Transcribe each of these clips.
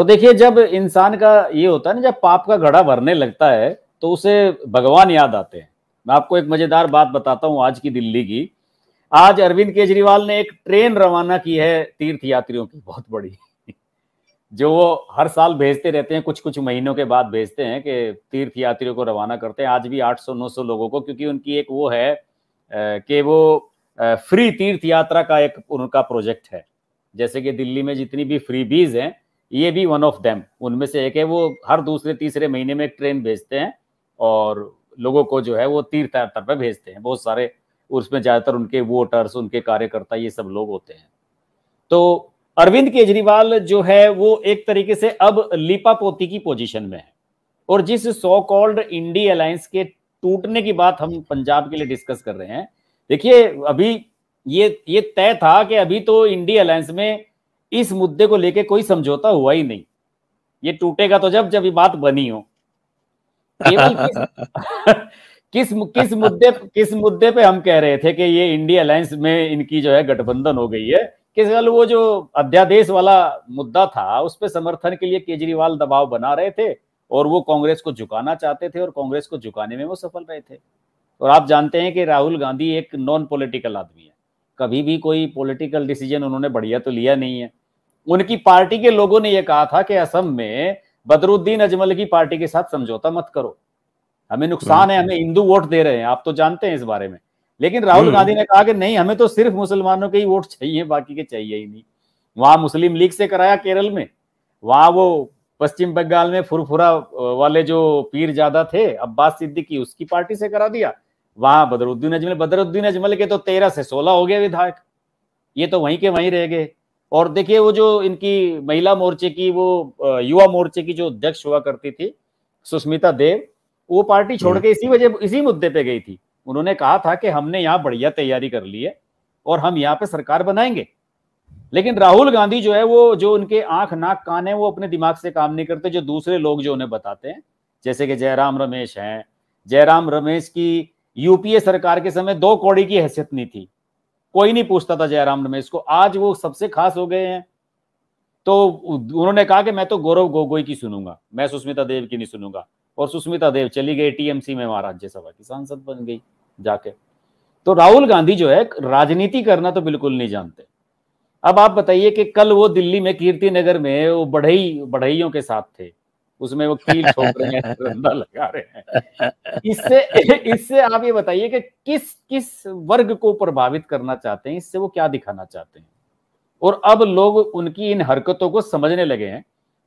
और देखिए जब इंसान का ये होता है ना जब पाप का घड़ा भरने लगता है तो उसे भगवान याद आते हैं मैं आपको एक मजेदार बात बताता हूं आज की दिल्ली की आज अरविंद केजरीवाल ने एक ट्रेन रवाना की है तीर्थ यात्रियों की बहुत बड़ी जो वो हर साल भेजते रहते हैं कुछ कुछ महीनों के बाद भेजते हैं कि तीर्थ यात्रियों को रवाना करते हैं आज भी 800-900 लोगों को क्योंकि उनकी एक वो है कि वो फ्री तीर्थ यात्रा का एक उनका प्रोजेक्ट है जैसे कि दिल्ली में जितनी भी फ्री बीज हैं ये भी वन ऑफ देम उनमें से एक है वो हर दूसरे तीसरे महीने में एक ट्रेन भेजते हैं और लोगों को जो है वो तीर्थ यात्रा पर भेजते हैं बहुत सारे उसमें ज़्यादातर उनके वोटर्स उनके कार्यकर्ता ये सब लोग होते हैं तो अरविंद केजरीवाल जो है वो एक तरीके से अब लिपा पोती की पोजीशन में है और जिस सो कॉल्ड इंडी अलायंस के टूटने की बात हम पंजाब के लिए डिस्कस कर रहे हैं देखिए अभी ये ये तय था कि अभी तो इंडी अलायंस में इस मुद्दे को लेके कोई समझौता हुआ ही नहीं ये टूटेगा तो जब जब ये बात बनी हो केवल किस, किस किस मुद्दे किस मुद्दे पे हम कह रहे थे कि ये इंडिया अलायंस में इनकी जो है गठबंधन हो गई है केजरीवाल वो जो अध्यादेश वाला मुद्दा था उस पर समर्थन के लिए केजरीवाल दबाव बना रहे थे और वो कांग्रेस को झुकाना चाहते थे और कांग्रेस को झुकाने में वो सफल रहे थे और आप जानते हैं कि राहुल गांधी एक नॉन पॉलिटिकल आदमी है कभी भी कोई पॉलिटिकल डिसीजन उन्होंने बढ़िया तो लिया नहीं है उनकी पार्टी के लोगों ने यह कहा था कि असम में बदरुद्दीन अजमल की पार्टी के साथ समझौता मत करो हमें नुकसान है हम्म। हमें हिंदू वोट दे रहे हैं आप तो जानते हैं इस बारे में लेकिन राहुल हम्म। गांधी ने कहा कि नहीं हमें तो सिर्फ मुसलमानों के ही वोट चाहिए बाकी के चाहिए ही नहीं वहां मुस्लिम लीग से कराया केरल में वहां वो पश्चिम बंगाल में फुरफुरा वाले जो पीर ज्यादा थे अब्बास सिद्दीकी उसकी पार्टी से करा दिया वहां बदरुद्दीन अजमल बदरुद्दीन अजमल के तो तेरह से सोलह हो गए विधायक ये तो वहीं के वहीं रह गए और देखिए वो जो इनकी महिला मोर्चे की वो युवा मोर्चे की जो अध्यक्ष हुआ करती थी सुस्मिता देव वो पार्टी छोड़ हम्म। के इसी वजह इसी मुद्दे पे गई थी उन्होंने कहा था कि हमने यहाँ बढ़िया तैयारी कर ली है और हम यहाँ पे सरकार बनाएंगे लेकिन राहुल गांधी जो है वो जो उनके आंख नाक कान है वो अपने दिमाग से काम नहीं करते जो दूसरे लोग जो उन्हें बताते हैं जैसे कि जयराम रमेश हैं जयराम रमेश की यूपीए सरकार के समय दो कौड़ी की हैसियत नहीं थी कोई नहीं पूछता था जयराम रमेश को आज वो सबसे खास हो गए हैं तो उन्होंने कहा कि मैं तो गौरव गोगोई की सुनूंगा मैं सुष्मिता देव की नहीं सुनूंगा और सुष्मिता देव चली गई टीएमसी में वहां राज्यसभा की सांसद बन गई जाके तो राहुल गांधी जो है राजनीति करना तो बिल्कुल नहीं जानते अब आप बताइए कि कल वो दिल्ली में कीर्ति नगर में वो बढ़ई बढ़इयों के साथ थे उसमें वो कील ठोक रहे हैं रंदा लगा रहे हैं इससे इससे आप ये बताइए कि किस किस वर्ग को प्रभावित करना चाहते हैं इससे वो क्या दिखाना चाहते हैं और अब लोग उनकी इन हरकतों को समझने लगे हैं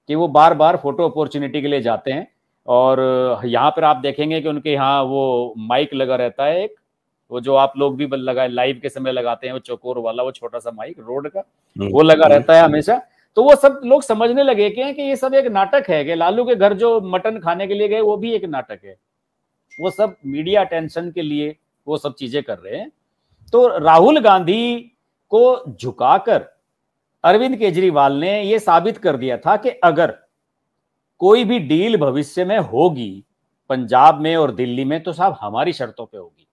कि वो बार बार फोटो अपॉर्चुनिटी के लिए जाते हैं और यहाँ पर आप देखेंगे कि उनके यहाँ वो माइक लगा रहता है एक वो जो आप लोग भी लगाए लाइव के समय लगाते हैं वो चौकोर वाला वो छोटा सा माइक रोड का वो लगा हम्म। रहता है हमेशा तो वो सब लोग समझने लगे कि, कि ये सब एक नाटक है कि लालू के घर जो मटन खाने के लिए गए वो भी एक नाटक है वो सब मीडिया अटेंशन के लिए वो सब चीजें कर रहे हैं तो राहुल गांधी को झुकाकर अरविंद केजरीवाल ने यह साबित कर दिया था कि अगर कोई भी डील भविष्य में होगी पंजाब में और दिल्ली में तो साहब हमारी शर्तों पे होगी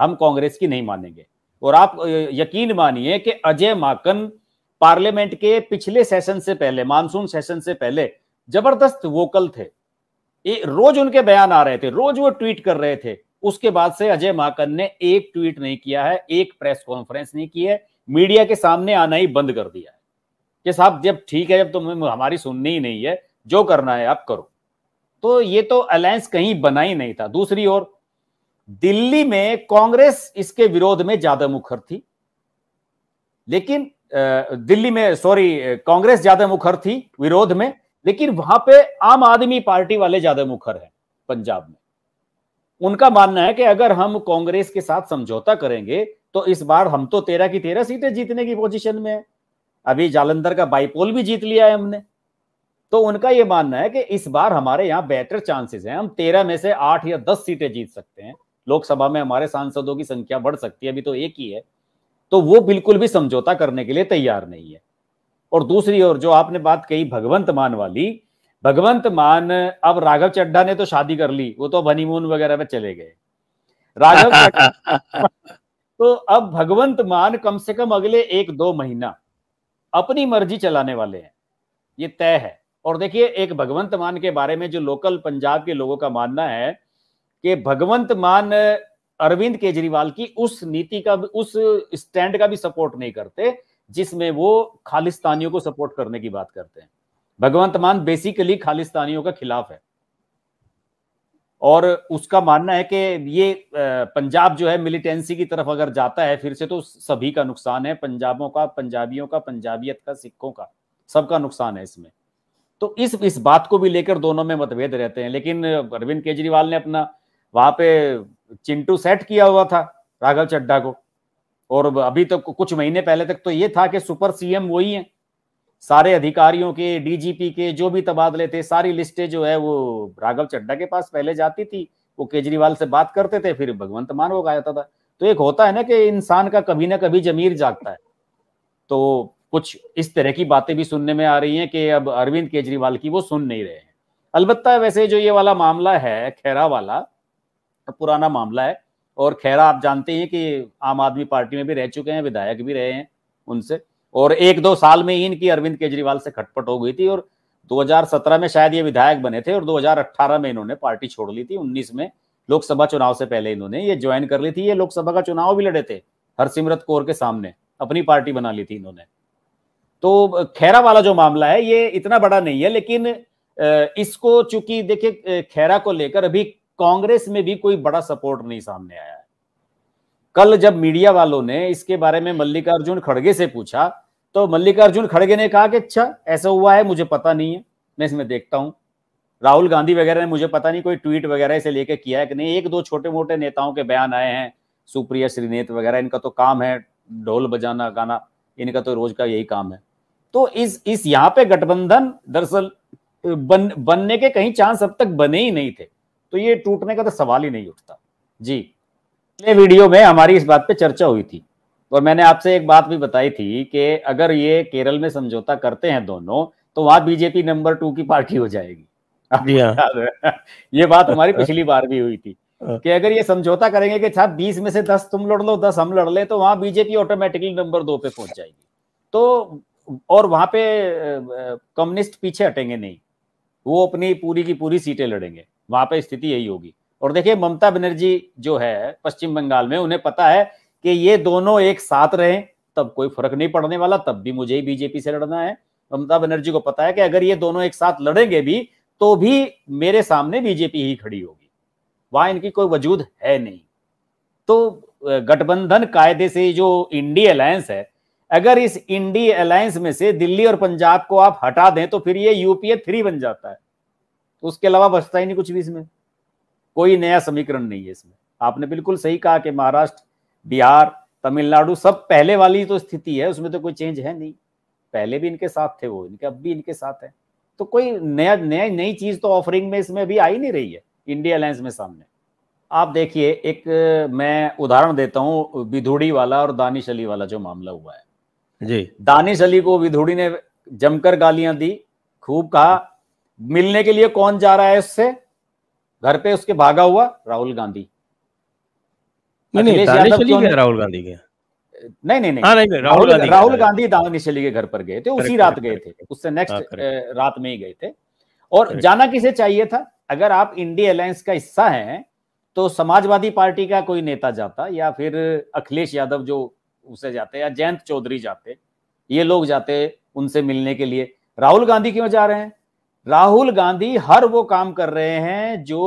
हम कांग्रेस की नहीं मानेंगे और आप यकीन मानिए कि अजय माकन पार्लियामेंट के पिछले सेशन से पहले मानसून सेशन से पहले जबरदस्त वोकल थे ये रोज उनके बयान आ रहे थे रोज वो ट्वीट कर रहे थे उसके बाद से अजय माकन ने एक ट्वीट नहीं किया है एक प्रेस कॉन्फ्रेंस नहीं की है मीडिया के सामने आना ही बंद कर दिया है कि साहब जब ठीक है जब तो हमारी सुननी ही नहीं है जो करना है आप करो तो ये तो अलायंस कहीं बना ही नहीं था दूसरी ओर दिल्ली में कांग्रेस इसके विरोध में ज्यादा मुखर थी लेकिन दिल्ली में सॉरी कांग्रेस ज्यादा मुखर थी विरोध में लेकिन वहां पे आम आदमी पार्टी वाले ज्यादा मुखर हैं पंजाब में उनका मानना है कि अगर हम कांग्रेस के साथ समझौता करेंगे तो इस बार हम तो तेरह की तेरह सीटें जीतने की पोजीशन में है अभी जालंधर का बाईपोल भी जीत लिया है हमने तो उनका यह मानना है कि इस बार हमारे यहाँ बेटर चांसेस हैं हम तेरह में से आठ या दस सीटें जीत सकते हैं लोकसभा में हमारे सांसदों की संख्या बढ़ सकती है अभी तो एक ही है तो वो बिल्कुल भी समझौता करने के लिए तैयार नहीं है और दूसरी ओर जो आपने बात कही भगवंत मान वाली भगवंत मान अब राघव चड्ढा ने तो शादी कर ली वो तो हनीमून वगैरह में चले गए राघव तो अब भगवंत मान कम से कम अगले एक दो महीना अपनी मर्जी चलाने वाले हैं ये तय है और देखिए एक भगवंत मान के बारे में जो लोकल पंजाब के लोगों का मानना है कि भगवंत मान अरविंद केजरीवाल की उस नीति का उस स्टैंड का भी सपोर्ट नहीं करते जिसमें वो खालिस्तानियों को सपोर्ट करने की बात करते हैं भगवंत मान बेसिकली खालिस्तानियों का खिलाफ है और उसका मानना है कि ये पंजाब जो है मिलिटेंसी की तरफ अगर जाता है फिर से तो सभी का नुकसान है पंजाबों का पंजाबियों का पंजाबियत का सिखों का सबका नुकसान है इसमें तो इस इस बात को भी लेकर दोनों में मतभेद रहते हैं लेकिन अरविंद केजरीवाल ने अपना वहां पे चिंटू सेट किया हुआ था राघव चड्डा को और अभी तक तो कुछ महीने पहले तक तो ये था कि सुपर सीएम वही है सारे अधिकारियों के डीजीपी के जो भी तबादले थे सारी लिस्टें जो है वो राघव चड्डा के पास पहले जाती थी वो केजरीवाल से बात करते थे फिर भगवंत मान वो जाता था तो एक होता है ना कि इंसान का कभी ना कभी जमीर जागता है तो कुछ इस तरह की बातें भी सुनने में आ रही हैं कि अब अरविंद केजरीवाल की वो सुन नहीं रहे हैं अलबत्ता वैसे जो ये वाला मामला है खैरा वाला पुराना मामला है और खैरा आप जानते हैं कि आम आदमी पार्टी में भी रह चुके हैं विधायक भी रहे हैं उनसे और एक दो साल में ही इनकी अरविंद केजरीवाल से खटपट हो गई थी और 2017 में शायद ये विधायक बने थे और 2018 में इन्होंने पार्टी छोड़ ली थी 19 में लोकसभा चुनाव से पहले इन्होंने ये ज्वाइन कर ली थी ये लोकसभा का चुनाव भी लड़े थे हरसिमरत कौर के सामने अपनी पार्टी बना ली थी इन्होंने तो खैरा वाला जो मामला है ये इतना बड़ा नहीं है लेकिन इसको चूंकि देखिए खैरा को लेकर अभी कांग्रेस में भी कोई बड़ा सपोर्ट नहीं सामने आया है कल जब मीडिया वालों ने इसके बारे में मल्लिकार्जुन खड़गे से पूछा तो मल्लिकार्जुन खड़गे ने कहा कि अच्छा ऐसा हुआ है मुझे पता नहीं है मैं इसमें देखता हूं राहुल गांधी वगैरह ने मुझे पता नहीं कोई ट्वीट वगैरह इसे लेके किया है कि नहीं एक दो छोटे मोटे नेताओं के बयान आए हैं सुप्रिया श्रीनेत वगैरह इनका तो काम है ढोल बजाना गाना इनका तो रोज का यही काम है तो इस इस यहाँ पे गठबंधन दरअसल बन बनने के कहीं चांस अब तक बने ही नहीं थे तो ये टूटने का तो सवाल ही नहीं उठता जी पिछले वीडियो में हमारी इस बात पे चर्चा हुई थी और मैंने आपसे एक बात भी बताई थी कि अगर ये केरल में समझौता करते हैं दोनों तो वहां बीजेपी नंबर टू की पार्टी हो जाएगी हाँ। ये बात हमारी पिछली बार भी हुई थी हाँ। कि अगर ये समझौता करेंगे कि साहब बीस में से दस तुम लड़ लो दस हम लड़ ले तो वहां बीजेपी ऑटोमेटिकली नंबर दो पे पहुंच जाएगी तो और वहां पे कम्युनिस्ट पीछे हटेंगे नहीं वो अपनी पूरी की पूरी सीटें लड़ेंगे वहां पे स्थिति यही होगी और देखिए ममता बनर्जी जो है पश्चिम बंगाल में उन्हें पता है कि ये दोनों एक साथ रहे तब कोई फर्क नहीं पड़ने वाला तब भी मुझे ही बीजेपी से लड़ना है ममता बनर्जी को पता है कि अगर ये दोनों एक साथ लड़ेंगे भी तो भी मेरे सामने बीजेपी ही खड़ी होगी वहां इनकी कोई वजूद है नहीं तो गठबंधन कायदे से जो इंडी अलायंस है अगर इस इंडी अलायंस में से दिल्ली और पंजाब को आप हटा दें तो फिर ये यूपीए थ्री बन जाता है तो उसके अलावा बचता ही नहीं कुछ भी इसमें कोई नया समीकरण नहीं है इसमें आपने बिल्कुल सही कहा कि महाराष्ट्र बिहार तमिलनाडु सब पहले वाली तो स्थिति है उसमें तो कोई चेंज है नहीं पहले भी इनके साथ थे वो इनके अब भी इनके साथ है तो कोई नया नया नई चीज तो ऑफरिंग में इसमें भी आई नहीं रही है इंडिया अलायंस में सामने आप देखिए एक मैं उदाहरण देता हूं विधुड़ी वाला और दानिश अली वाला जो मामला हुआ है जी दानिश अली को विधोड़ी ने जमकर गालियां दी खूब कहा मिलने के लिए कौन जा रहा है उससे घर पे उसके भागा हुआ राहुल गांधी नहीं दानिश अली गया राहुल गांधी गया नहीं नहीं नहीं, हाँ, नहीं राहुल गांधी राहुल गांधी दानिश अली के घर पर गए थे उसी रात गए थे उससे नेक्स्ट हाँ, रात में ही गए थे और जाना किसे चाहिए था अगर आप इंडिया अलायंस का हिस्सा हैं तो समाजवादी पार्टी का कोई नेता जाता या फिर अखिलेश यादव जो उसे जाते या जयंत चौधरी जाते ये लोग जाते उनसे मिलने के लिए राहुल गांधी क्यों जा रहे हैं राहुल गांधी हर वो काम कर रहे हैं जो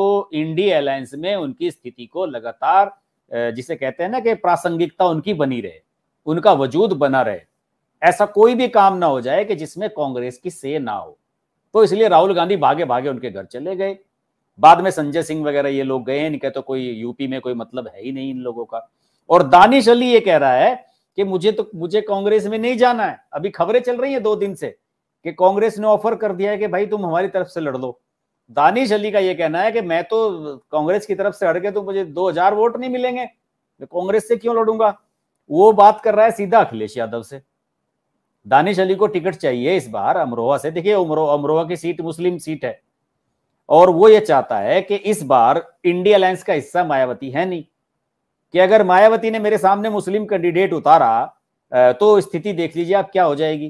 इंडी अलायंस में उनकी स्थिति को लगातार जिसे कहते हैं ना कि प्रासंगिकता उनकी बनी रहे उनका वजूद बना रहे ऐसा कोई भी काम ना हो जाए कि जिसमें कांग्रेस की से ना हो तो इसलिए राहुल गांधी भागे भागे उनके घर चले गए बाद में संजय सिंह वगैरह ये लोग गए इनके तो कोई यूपी में कोई मतलब है ही नहीं इन लोगों का और दानिश अली ये कह रहा है कि मुझे तो मुझे कांग्रेस में नहीं जाना है अभी खबरें चल रही हैं दो दिन से कि कांग्रेस ने ऑफर कर दिया है कि भाई तुम हमारी तरफ से लड़ लो दानिश अली का यह कहना है कि मैं तो कांग्रेस की तरफ से लड़ के तो मुझे दो हजार वोट नहीं मिलेंगे मैं कांग्रेस से क्यों लड़ूंगा वो बात कर रहा है सीधा अखिलेश यादव से दानिश अली को टिकट चाहिए इस बार अमरोहा से देखिए अमरोहा की सीट मुस्लिम सीट है और वो ये चाहता है कि इस बार इंडिया अलायंस का हिस्सा मायावती है नहीं कि अगर मायावती ने मेरे सामने मुस्लिम कैंडिडेट उतारा तो स्थिति देख लीजिए आप क्या हो जाएगी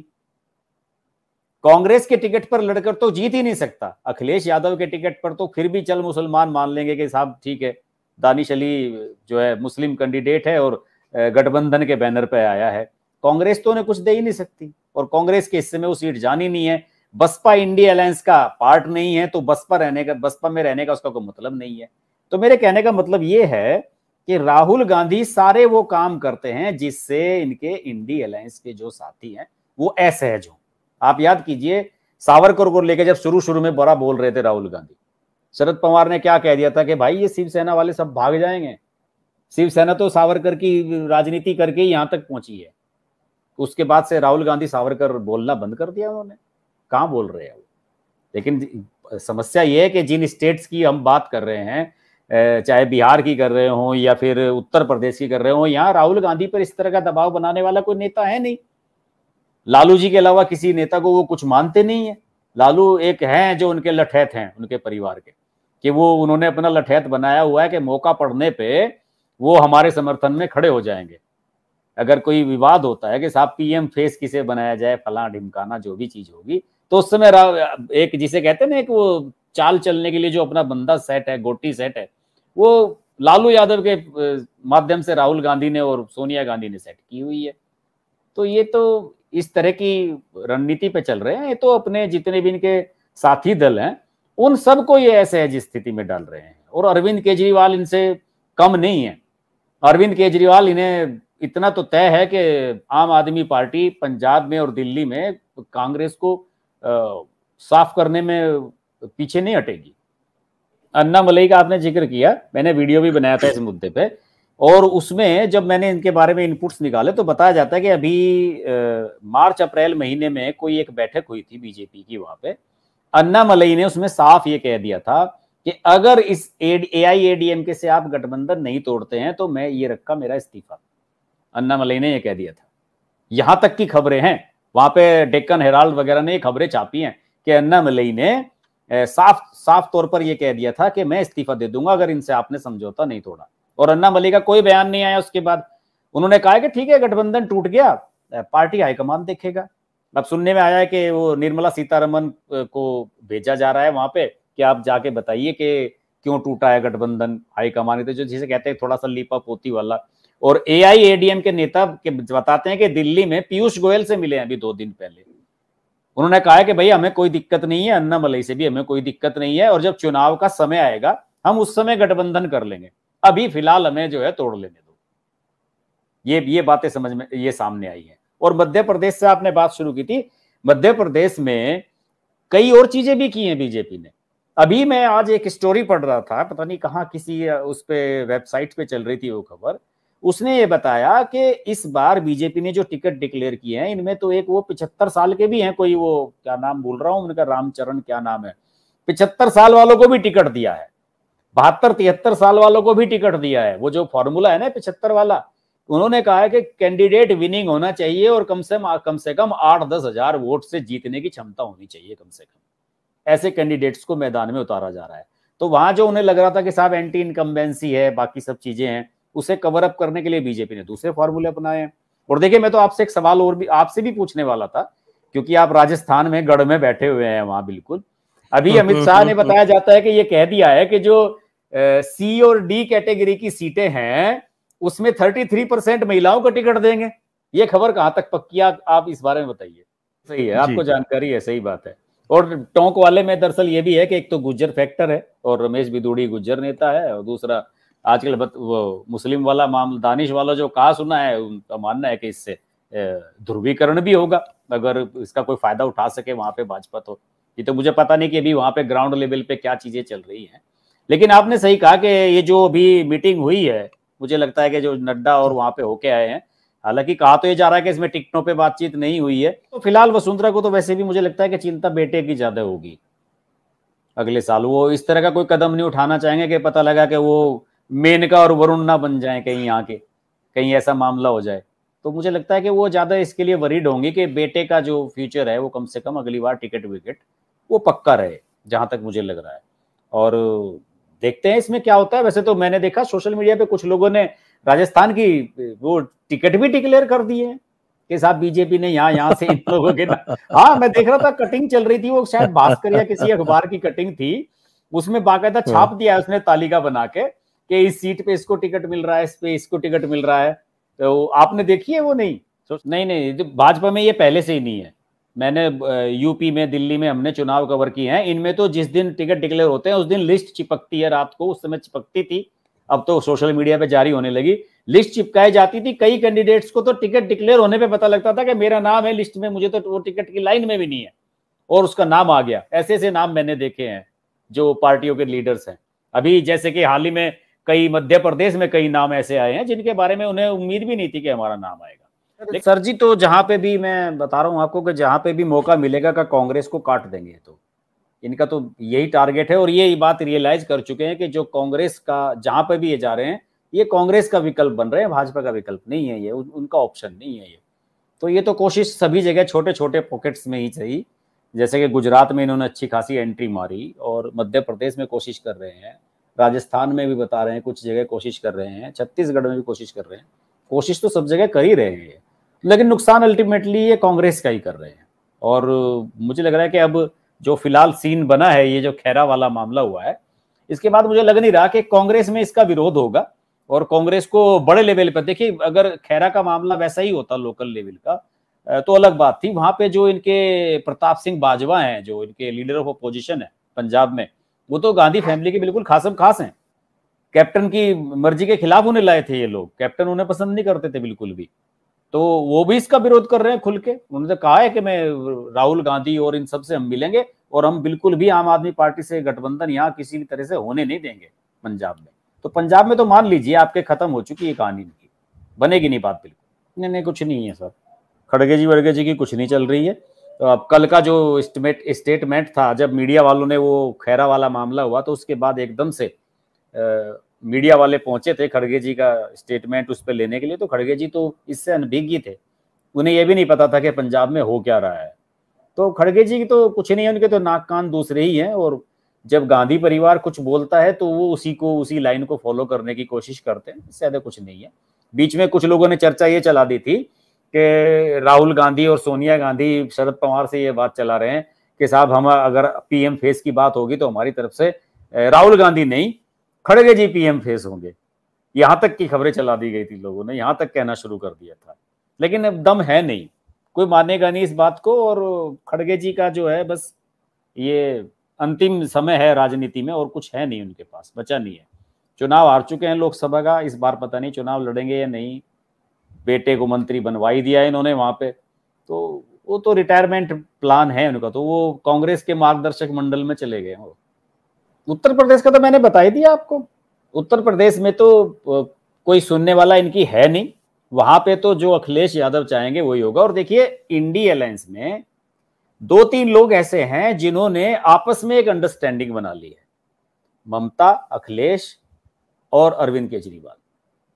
कांग्रेस के टिकट पर लड़कर तो जीत ही नहीं सकता अखिलेश यादव के टिकट पर तो फिर भी चल मुसलमान मान लेंगे कि साहब ठीक है दानिश अली जो है मुस्लिम कैंडिडेट है और गठबंधन के बैनर पर आया है कांग्रेस तो उन्हें कुछ दे ही नहीं सकती और कांग्रेस के हिस्से में वो सीट जानी नहीं है बसपा इंडिया अलायंस का पार्ट नहीं है तो बसपा रहने का बसपा में रहने का उसका कोई मतलब नहीं है तो मेरे कहने का मतलब ये है कि राहुल गांधी सारे वो काम करते हैं जिससे इनके इंडी अलायंस के जो साथी हैं वो असहज हो आप याद कीजिए सावरकर को लेकर जब शुरू शुरू में बड़ा बोल रहे थे राहुल गांधी शरद पवार ने क्या कह दिया था कि भाई ये शिवसेना वाले सब भाग जाएंगे शिवसेना तो सावरकर की राजनीति करके यहां तक पहुंची है उसके बाद से राहुल गांधी सावरकर बोलना बंद कर दिया उन्होंने कहा बोल रहे हैं वो लेकिन समस्या ये है कि जिन स्टेट्स की हम बात कर रहे हैं चाहे बिहार की कर रहे हों या फिर उत्तर प्रदेश की कर रहे हों यहाँ राहुल गांधी पर इस तरह का दबाव बनाने वाला कोई नेता है नहीं लालू जी के अलावा किसी नेता को वो कुछ मानते नहीं है लालू एक हैं जो उनके लठैत हैं उनके परिवार के कि वो उन्होंने अपना लठैत बनाया हुआ है कि मौका पड़ने पे वो हमारे समर्थन में खड़े हो जाएंगे अगर कोई विवाद होता है कि साहब पीएम फेस किसे बनाया जाए फला ढिमकाना जो भी चीज होगी तो उस समय एक जिसे कहते हैं ना एक वो चाल चलने के लिए जो अपना बंदा सेट है गोटी सेट है वो लालू यादव के माध्यम से राहुल गांधी ने और सोनिया गांधी ने सेट की हुई है तो ये तो इस तरह की रणनीति पे चल रहे हैं ये तो अपने जितने भी इनके साथी दल हैं उन सबको ये ऐसे ऐसी स्थिति में डाल रहे हैं और अरविंद केजरीवाल इनसे कम नहीं है अरविंद केजरीवाल इन्हें इतना तो तय है कि आम आदमी पार्टी पंजाब में और दिल्ली में कांग्रेस को आ, साफ करने में पीछे नहीं हटेगी अन्ना मलई का आपने जिक्र किया मैंने वीडियो भी बनाया था इस मुद्दे पे और उसमें जब मैंने इनके बारे में इनपुट्स निकाले तो बताया जाता है कि अभी आ, मार्च अप्रैल महीने में कोई एक बैठक हुई थी बीजेपी की वहां पे अन्ना मलई ने उसमें साफ ये कह दिया था कि अगर इस ए आई एडीएमके के से आप गठबंधन नहीं तोड़ते हैं तो मैं ये रखा मेरा इस्तीफा अन्ना मलई ने यह कह दिया था यहां तक की खबरें हैं वहां पे डेक्कन हेराल्ड वगैरह ने ये खबरें छापी हैं कि अन्ना मलई ने साफ साफ तौर पर यह कह दिया था कि मैं इस्तीफा दे दूंगा अगर इनसे आपने समझौता नहीं तोड़ा और अन्ना मलिक का कोई बयान नहीं आया उसके बाद उन्होंने कहा कि ठीक है गठबंधन टूट गया पार्टी हाईकमान देखेगा अब सुनने में आया है कि वो निर्मला सीतारमन को भेजा जा रहा है वहां पे कि आप जाके बताइए कि क्यों टूटा है गठबंधन हाईकमान तो जो जिसे कहते हैं थोड़ा सा लीपा पोती वाला और ए आई के नेता के बताते हैं कि दिल्ली में पीयूष गोयल से मिले हैं अभी दो दिन पहले उन्होंने कहा है कि भाई हमें कोई दिक्कत नहीं है अन्ना मलई से भी हमें कोई दिक्कत नहीं है और जब चुनाव का समय आएगा हम उस समय गठबंधन कर लेंगे अभी फिलहाल हमें जो है तोड़ लेने दो ये ये बातें समझ में ये सामने आई है और मध्य प्रदेश से आपने बात शुरू की थी मध्य प्रदेश में कई और चीजें भी की हैं बीजेपी ने अभी मैं आज एक स्टोरी पढ़ रहा था पता नहीं कहाँ किसी उस पर वेबसाइट पे चल रही थी वो खबर उसने ये बताया कि इस बार बीजेपी ने जो टिकट डिक्लेयर किए हैं इनमें तो एक वो पिछहत्तर साल के भी हैं कोई वो क्या नाम बोल रहा हूँ उनका रामचरण क्या नाम है पिछहत्तर साल वालों को भी टिकट दिया है बहत्तर तिहत्तर साल वालों को भी टिकट दिया है वो जो फॉर्मूला है ना पिछहत्तर वाला उन्होंने कहा है कि कैंडिडेट विनिंग होना चाहिए और कम से कम से कम आठ दस हजार वोट से जीतने की क्षमता होनी चाहिए कम से कम ऐसे कैंडिडेट्स को मैदान में उतारा जा रहा है तो वहां जो उन्हें लग रहा था कि साहब एंटी इनकम्बेंसी है बाकी सब चीजें हैं उसे कवर अप करने के लिए बीजेपी ने दूसरे फॉर्मूले अपनाए हैं और देखिए मैं तो आपसे एक सवाल और भी आपसे भी पूछने वाला था क्योंकि आप राजस्थान में गढ़ में बैठे हुए हैं वहां बिल्कुल अभी अमित शाह ने बताया जाता है कि ये कह दिया है कि जो सी और डी कैटेगरी की सीटें हैं उसमें थर्टी थ्री परसेंट महिलाओं को टिकट देंगे ये खबर कहाँ तक पक्की आप इस बारे में बताइए सही है आपको जानकारी है सही बात है और टोंक वाले में दरअसल ये भी है कि एक तो गुज्जर फैक्टर है और रमेश बिदुड़ी गुज्जर नेता है और दूसरा आजकल वो मुस्लिम वाला मामला दानिश वाला जो कहा सुना है उनका मानना है कि इससे ध्रुवीकरण भी होगा अगर इसका कोई फायदा उठा सके वहां पे भाजपा तो ये तो मुझे पता नहीं कि अभी वहां पे ग्राउंड लेवल पे क्या चीजें चल रही हैं लेकिन आपने सही कहा कि ये जो अभी मीटिंग हुई है मुझे लगता है कि जो नड्डा और वहां पे होके आए हैं हालांकि कहा तो ये जा रहा है कि इसमें टिकटों पे बातचीत नहीं हुई है तो फिलहाल वसुंधरा को तो वैसे भी मुझे लगता है कि चिंता बेटे की ज्यादा होगी अगले साल वो इस तरह का कोई कदम नहीं उठाना चाहेंगे कि पता लगा कि वो मेनका और वरुण ना बन जाए कहीं यहाँ के कहीं ऐसा मामला हो जाए तो मुझे लगता है कि वो ज्यादा इसके लिए वरीड होंगे कि बेटे का जो फ्यूचर है वो कम से कम अगली बार टिकट विकेट वो पक्का रहे जहां तक मुझे लग रहा है और देखते हैं इसमें क्या होता है वैसे तो मैंने देखा सोशल मीडिया पे कुछ लोगों ने राजस्थान की वो टिकट भी डिक्लेयर कर दी है कि साहब बीजेपी ने यहाँ यहाँ से इन लोगों के हाँ मैं देख रहा था कटिंग चल रही थी वो शायद भास्कर या किसी अखबार की कटिंग थी उसमें बाकायदा हाँ। छाप दिया उसने तालिका बना के कि इस सीट पे इसको टिकट मिल रहा है इस पे इसको टिकट मिल रहा है तो आपने देखी है वो नहीं तो नहीं नहीं भाजपा में ये पहले से ही नहीं है मैंने यूपी में दिल्ली में हमने चुनाव कवर किए हैं इनमें तो जिस दिन टिकट डिक्लेयर होते हैं उस दिन लिस्ट चिपकती है रात को उस समय चिपकती थी अब तो सोशल मीडिया पे जारी होने लगी लिस्ट चिपकाई जाती थी कई कैंडिडेट्स को तो टिकट डिक्लेयर होने पे पता लगता था कि मेरा नाम है लिस्ट में मुझे तो वो टिकट की लाइन में भी नहीं है और उसका नाम आ गया ऐसे ऐसे नाम मैंने देखे हैं जो पार्टियों के लीडर्स हैं अभी जैसे कि हाल ही में कई मध्य प्रदेश में कई नाम ऐसे आए हैं जिनके बारे में उन्हें उम्मीद भी नहीं थी कि हमारा नाम आएगा सर जी तो जहां पे भी मैं बता रहा हूं आपको कि जहां पे भी मौका मिलेगा का कांग्रेस को काट देंगे तो इनका तो यही टारगेट है और ये बात रियलाइज कर चुके हैं कि जो कांग्रेस का जहां पे भी ये जा रहे हैं ये कांग्रेस का विकल्प बन रहे हैं भाजपा का विकल्प नहीं है ये उनका ऑप्शन नहीं है ये तो ये तो कोशिश सभी जगह छोटे छोटे पॉकेट्स में ही चाहिए जैसे कि गुजरात में इन्होंने अच्छी खासी एंट्री मारी और मध्य प्रदेश में कोशिश कर रहे हैं राजस्थान में भी बता रहे हैं कुछ जगह कोशिश कर रहे हैं छत्तीसगढ़ में भी कोशिश कर रहे हैं कोशिश तो सब जगह कर ही रहे हैं लेकिन नुकसान अल्टीमेटली ये कांग्रेस का ही कर रहे हैं और मुझे लग रहा है कि अब जो फिलहाल सीन बना है ये जो खैरा वाला मामला हुआ है इसके बाद मुझे लग नहीं रहा कि कांग्रेस में इसका विरोध होगा और कांग्रेस को बड़े लेवल पर देखिए अगर खैरा का मामला वैसा ही होता लोकल लेवल का तो अलग बात थी वहां पे जो इनके प्रताप सिंह बाजवा हैं जो इनके लीडर ऑफ अपोजिशन है पंजाब में वो तो गांधी फैमिली के बिल्कुल खासम खास हैं कैप्टन की मर्जी के खिलाफ उन्हें लाए थे ये लोग कैप्टन उन्हें पसंद नहीं करते थे बिल्कुल भी तो वो भी इसका विरोध कर रहे हैं खुल के उन्होंने कहा है कि मैं राहुल गांधी और इन सबसे हम मिलेंगे और हम बिल्कुल भी आम आदमी पार्टी से गठबंधन यहाँ किसी भी तरह से होने नहीं देंगे पंजाब में तो पंजाब में तो मान लीजिए आपके खत्म हो चुकी है कहानी इनकी बनेगी नहीं बात बिल्कुल नहीं नहीं कुछ नहीं है सर खड़गे जी वर्गे जी की कुछ नहीं चल रही है तो कल का जो स्टेटमेंट स्टेटमेंट था जब मीडिया वालों ने वो खैरा वाला मामला हुआ तो उसके बाद एकदम से मीडिया वाले पहुंचे थे खड़गे जी का स्टेटमेंट उस पर लेने के लिए तो खड़गे जी तो इससे अनभिज्ञ थे उन्हें यह भी नहीं पता था कि पंजाब में हो क्या रहा है तो खड़गे जी की तो कुछ नहीं है उनके तो नाक कान दूसरे ही हैं और जब गांधी परिवार कुछ बोलता है तो वो उसी को उसी लाइन को फॉलो करने की कोशिश करते हैं इससे ज्यादा कुछ नहीं है बीच में कुछ लोगों ने चर्चा ये चला दी थी कि राहुल गांधी और सोनिया गांधी शरद पवार से ये बात चला रहे हैं कि साहब हम अगर पीएम फेस की बात होगी तो हमारी तरफ से राहुल गांधी नहीं खड़गे जी पीएम फेस होंगे यहां तक की खबरें चला दी गई थी लोगों ने यहां तक कहना शुरू कर दिया था लेकिन अब दम है नहीं कोई मानेगा नहीं इस बात को और खड़गे जी का जो है बस ये अंतिम समय है राजनीति में और कुछ है नहीं उनके पास बचा नहीं है चुनाव हार चुके हैं लोकसभा का इस बार पता नहीं चुनाव लड़ेंगे या नहीं बेटे को मंत्री बनवा ही दिया इन्होंने वहां पे तो वो तो रिटायरमेंट प्लान है उनका तो वो कांग्रेस के मार्गदर्शक मंडल में चले गए उत्तर प्रदेश का तो मैंने बता ही दिया आपको उत्तर प्रदेश में तो कोई सुनने वाला इनकी है नहीं वहां पे तो जो अखिलेश यादव चाहेंगे वही होगा और देखिए इंडी अलायंस में दो तीन लोग ऐसे हैं जिन्होंने आपस में एक अंडरस्टैंडिंग बना ली है ममता अखिलेश और अरविंद केजरीवाल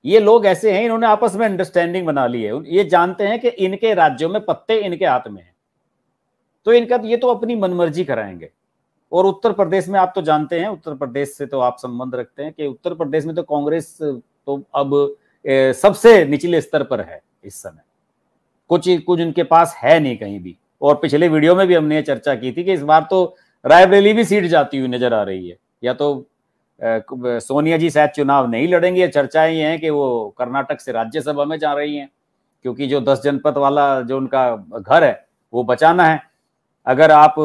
ये लोग ऐसे हैं इन्होंने आपस में अंडरस्टैंडिंग बना ली है ये जानते हैं कि इनके राज्यों में पत्ते इनके हाथ में हैं तो इनका ये तो अपनी मनमर्जी कराएंगे और उत्तर प्रदेश में आप तो जानते हैं उत्तर प्रदेश से तो आप संबंध रखते हैं कि उत्तर प्रदेश में तो कांग्रेस तो अब ए, सबसे निचले स्तर पर है इस समय कुछ कुछ इनके पास है नहीं कहीं भी और पिछले वीडियो में भी हमने ये चर्चा की थी कि इस बार तो रायबरेली भी सीट जाती हुई नजर आ रही है या तो सोनिया जी शायद चुनाव नहीं लड़ेंगे चर्चाएं ये हैं कि वो कर्नाटक से राज्यसभा में जा रही हैं क्योंकि जो दस जनपद वाला जो उनका घर है वो बचाना है अगर आप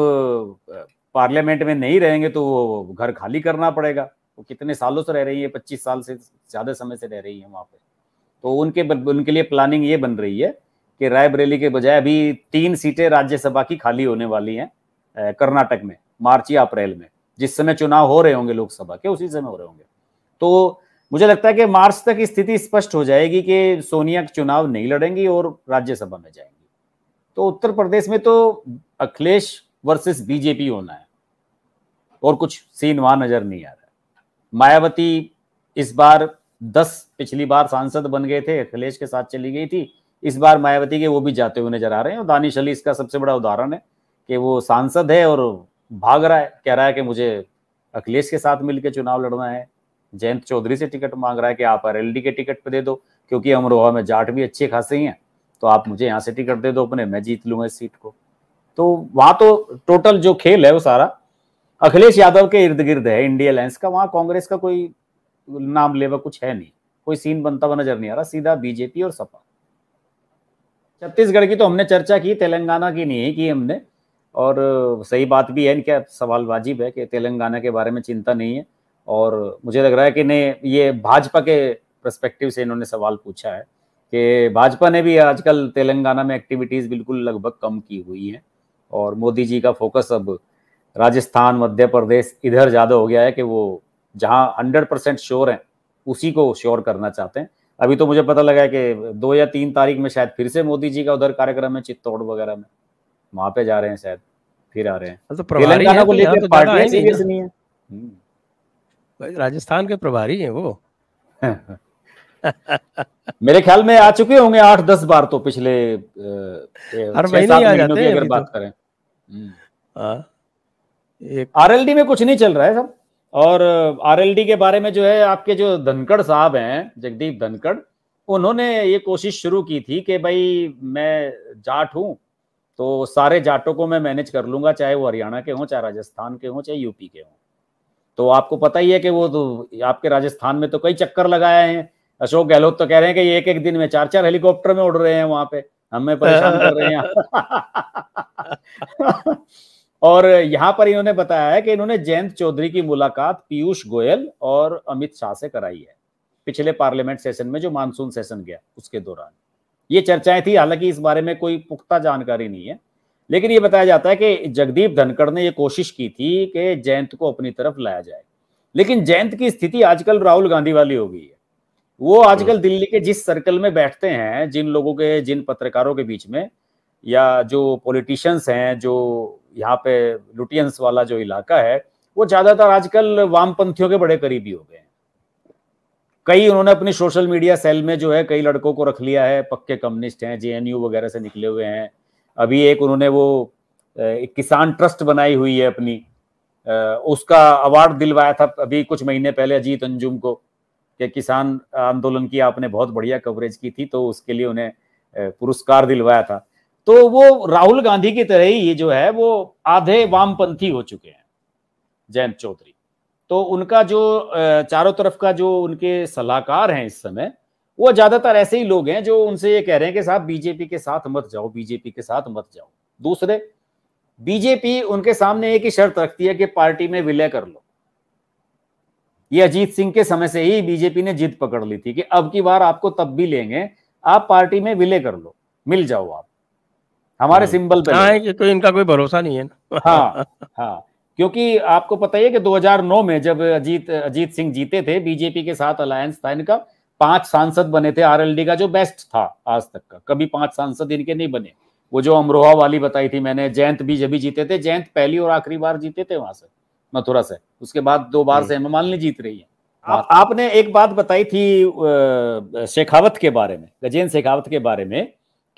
पार्लियामेंट में नहीं रहेंगे तो वो घर खाली करना पड़ेगा वो कितने सालों से रह रही है पच्चीस साल से ज़्यादा समय से रह रही है वहां पे तो उनके उनके लिए प्लानिंग ये बन रही है कि रायबरेली के बजाय अभी तीन सीटें राज्यसभा की खाली होने वाली हैं कर्नाटक में मार्च या अप्रैल में जिस समय चुनाव हो रहे होंगे लोकसभा के उसी समय हो रहे होंगे तो मुझे लगता है कि मार्च तक स्थिति स्पष्ट हो जाएगी कि सोनिया चुनाव नहीं लड़ेंगी और राज्यसभा में जाएंगी तो उत्तर प्रदेश में तो अखिलेश वर्सेस बीजेपी होना है और कुछ सीन वहां नजर नहीं आ रहा मायावती इस बार दस पिछली बार सांसद बन गए थे अखिलेश के साथ चली गई थी इस बार मायावती के वो भी जाते हुए नजर आ रहे हैं और दानिश अली इसका सबसे बड़ा उदाहरण है कि वो सांसद है और भाग रहा है कह रहा है कि मुझे अखिलेश के साथ मिलकर चुनाव लड़ना है जयंत चौधरी से टिकट मांग रहा है कि आप आरएलडी के टिकट पर दे दो क्योंकि अमरोहा में जाट भी अच्छे खासे ही हैं तो आप मुझे यहाँ से टिकट दे दो अपने मैं जीत लूंगा इस सीट को तो वहां तो टोटल जो खेल है वो सारा अखिलेश यादव के इर्द गिर्द है इंडिया अलायंस का वहां कांग्रेस का कोई नाम लेवा कुछ है नहीं कोई सीन बनता हुआ नजर नहीं आ रहा सीधा बीजेपी और सपा छत्तीसगढ़ की तो हमने चर्चा की तेलंगाना की नहीं की हमने और सही बात भी है इनका सवाल वाजिब है कि तेलंगाना के बारे में चिंता नहीं है और मुझे लग रहा है कि इन्हें ये भाजपा के प्रस्पेक्टिव से इन्होंने सवाल पूछा है कि भाजपा ने भी आजकल तेलंगाना में एक्टिविटीज़ बिल्कुल लगभग कम की हुई है और मोदी जी का फोकस अब राजस्थान मध्य प्रदेश इधर ज़्यादा हो गया है कि वो जहाँ हंड्रेड परसेंट श्योर हैं उसी को श्योर करना चाहते हैं अभी तो मुझे पता लगा है कि दो या तीन तारीख में शायद फिर से मोदी जी का उधर कार्यक्रम है चित्तौड़ वगैरह में वहां पे जा रहे हैं शायद फिर आ रहे हैं तो तेलंगाना को तो लेकर तो पार्टी नहीं है हम्म। राजस्थान के प्रभारी हैं वो मेरे ख्याल में आ चुके होंगे आठ दस बार तो पिछले हर महीने आ जाते हैं अगर तो। बात करें हम्म। हाँ। आरएलडी में कुछ नहीं चल रहा है सब और आरएलडी के बारे में जो है आपके जो धनखड़ साहब हैं जगदीप धनखड़ उन्होंने ये कोशिश शुरू की थी कि भाई मैं जाट हूं तो सारे जाटों को मैं मैनेज कर लूंगा चाहे वो हरियाणा के हों चाहे राजस्थान के हों चाहे यूपी के हों तो आपको पता ही है कि वो तो आपके राजस्थान में तो कई चक्कर लगाए हैं अशोक गहलोत तो कह रहे हैं कि एक एक दिन में चार चार हेलीकॉप्टर में उड़ रहे हैं वहां पे हमें परेशान कर रहे हैं और यहाँ पर इन्होंने बताया है कि इन्होंने जयंत चौधरी की मुलाकात पीयूष गोयल और अमित शाह से कराई है पिछले पार्लियामेंट सेशन में जो मानसून सेशन गया उसके दौरान ये चर्चाएं थी हालांकि इस बारे में कोई पुख्ता जानकारी नहीं है लेकिन ये बताया जाता है कि जगदीप धनखड़ ने ये कोशिश की थी कि जयंत को अपनी तरफ लाया जाए लेकिन जयंत की स्थिति आजकल राहुल गांधी वाली हो गई है वो आजकल हम्म। दिल्ली के जिस सर्कल में बैठते हैं जिन लोगों के जिन पत्रकारों के बीच में या जो पॉलिटिशियंस हैं जो यहाँ पे लुटियंस वाला जो इलाका है वो ज्यादातर आजकल वामपंथियों के बड़े करीबी हो गए कई उन्होंने अपनी सोशल मीडिया सेल में जो है कई लड़कों को रख लिया है पक्के कम्युनिस्ट हैं जेएनयू वगैरह से निकले हुए हैं अभी एक उन्होंने वो एक किसान ट्रस्ट बनाई हुई है अपनी उसका अवार्ड दिलवाया था अभी कुछ महीने पहले अजीत अंजुम को कि किसान आंदोलन की आपने बहुत बढ़िया कवरेज की थी तो उसके लिए उन्हें पुरस्कार दिलवाया था तो वो राहुल गांधी की तरह ही जो है वो आधे वामपंथी हो चुके हैं जयंत चौधरी तो उनका जो चारों तरफ का जो उनके सलाहकार हैं इस समय वो ज्यादातर ऐसे ही लोग हैं जो उनसे ये कह रहे हैं कि साहब बीजेपी के साथ मत जाओ बीजेपी के साथ मत जाओ दूसरे बीजेपी उनके सामने एक ही शर्त रखती है कि पार्टी में विलय कर लो ये अजीत सिंह के समय से ही बीजेपी ने जिद पकड़ ली थी कि अब की बार आपको तब भी लेंगे आप पार्टी में विलय कर लो मिल जाओ आप हमारे हम्म। सिंबल पे हाँ, कोई इनका कोई भरोसा नहीं है ना हाँ हाँ क्योंकि आपको पता ही है कि 2009 में जब अजीत अजीत सिंह जीते थे बीजेपी के साथ अलायंस था इनका पांच सांसद बने थे आरएलडी का जो बेस्ट था आज तक का कभी पांच सांसद इनके नहीं बने वो जो अमरोहा वाली बताई थी मैंने जयंत भी जब भी जीते थे जयंत पहली और आखिरी बार जीते थे वहां से मथुरा से उसके बाद दो बार हम्म। से हेमामालिनी जीत रही है आप आपने एक बात बताई थी शेखावत के बारे में गजेंद्र शेखावत के बारे में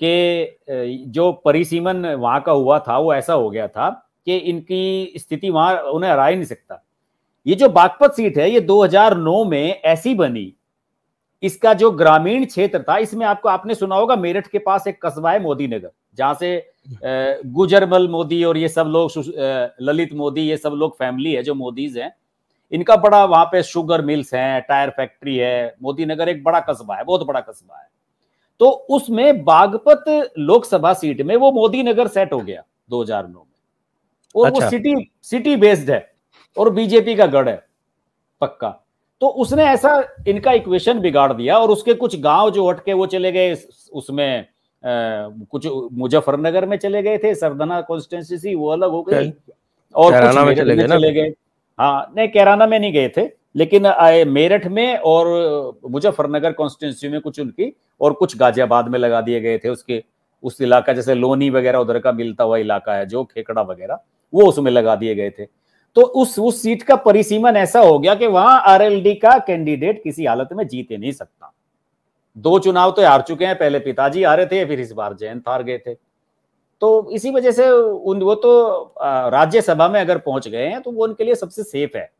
कि जो परिसीमन वहां का हुआ था वो ऐसा हो गया था कि इनकी स्थिति वहां उन्हें हरा ही नहीं सकता ये जो बागपत सीट है ये 2009 में ऐसी बनी इसका जो ग्रामीण क्षेत्र था इसमें आपको आपने सुना होगा मेरठ के पास एक कस्बा है मोदी नगर जहां से हम्म। गुजरमल मोदी और ये सब लोग ललित मोदी ये सब लोग फैमिली है जो मोदीज हैं इनका बड़ा वहां पे शुगर मिल्स हैं टायर फैक्ट्री है मोदी नगर एक बड़ा कस्बा है बहुत बड़ा कस्बा है तो उसमें बागपत लोकसभा सीट में वो मोदी नगर सेट हो गया 2009 में और अच्छा। वो सिटी सिटी बेस्ड है और बीजेपी का गढ़ है पक्का तो उसने ऐसा इनका इक्वेशन बिगाड़ दिया और उसके कुछ गांव जो हटके वो चले गए उसमें आ, कुछ मुजफ्फरनगर में चले गए थे सरदना कॉन्स्टिट्यूंसी वो अलग हो गई और कुछ में चले चले गए हाँ नहीं कैराना में नहीं गए थे लेकिन मेरठ में और मुजफ्फरनगर कॉन्स्टिट्यूंसी में कुछ उनकी और कुछ गाजियाबाद में लगा दिए गए थे उसके उस इलाका जैसे लोनी वगैरह उधर का मिलता हुआ इलाका है जो खेकड़ा वगैरह वो उसमें लगा दिए गए थे तो उस उस सीट का परिसीमन ऐसा हो गया कि वहां आरएलडी का कैंडिडेट किसी हालत में जीते नहीं सकता दो चुनाव तो हार चुके हैं पहले पिताजी हारे थे फिर इस बार जयंत हार गए थे तो इसी वजह से उन वो तो राज्यसभा में अगर पहुंच गए हैं तो वो उनके लिए सबसे सेफ है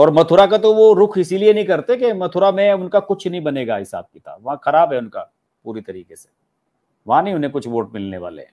और मथुरा का तो वो रुख इसीलिए नहीं करते कि मथुरा में उनका कुछ नहीं बनेगा हिसाब किताब वहां खराब है उनका पूरी तरीके से वहां नहीं उन्हें कुछ वोट मिलने वाले हैं